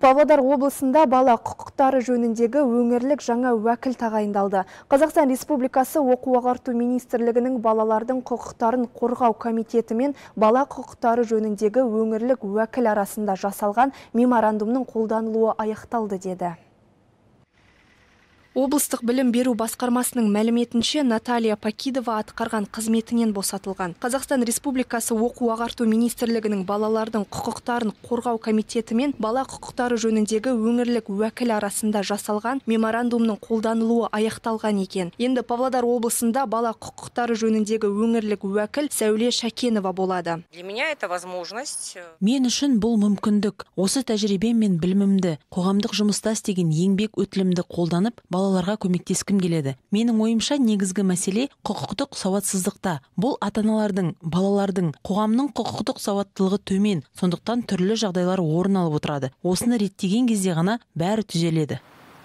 Павлодар облысында бала құқықтары жөніндегі өңірлік жаңа уәкіл тағайындалды. Қазақстан Республикасы оқу ағарту министрлігінің балалардың құқықтарын қорғау комитеті бала құқықтары жөніндегі өңірлік уәкіл арасында жасалған меморандумның қолданылуы аяқталды деді облыстық білім беру басқармасының мәліметінше наталья пакидова атқарған қызметінен босатылған қазақстан республикасы оқу ағарту министрлігінің балалардың құқықтарын қорғау комитеті мен бала құқықтары жөніндегі өңірлік уәкіл арасында жасалған меморандумның қолданылуы аяқталған екен енді павлодар облысында бала құқықтары жөніндегі өңірлік уәкіл сәуле шәкенова болады для меня это возможность э, мен үшін бұл мүмкіндік осы тәжірибем мен білімімді қоғамдық жұмыста істеген еңбек өтілімді қолданып балаларға көмектескім келеді менің ойымша негізгі мәселе құқықтық сауатсыздықта бұл ата аналардың балалардың қоғамның құқықтық сауаттылығы төмен сондықтан түрлі жағдайлар орын алып отырады осыны реттеген кезде ғана бәрі түзеледі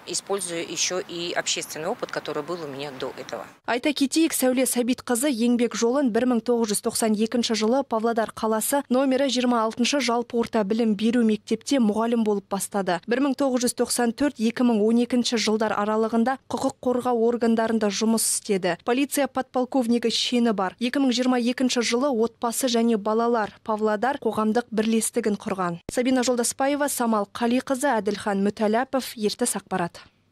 используя еще и общественный опыт, который был у меня до этого. Айта кетейік, Сәуле қызы еңбек жолын 1992 жылы Павладар қаласы номері 26 жалпы орта білім беру мектепте мұғалім болып бастады. 1994-2012 жылдар аралығында құқық қорға органдарында жұмыс істеді. Полиция подполковнигі шені бар. 2022 жылы отбасы және балалар Павлодар қоғамдық бірлестігін құрған. Сабина Жолдаспаева, Самал Қалиқызы, Әділхан Мүтәләпов, Ертіс сақпарат.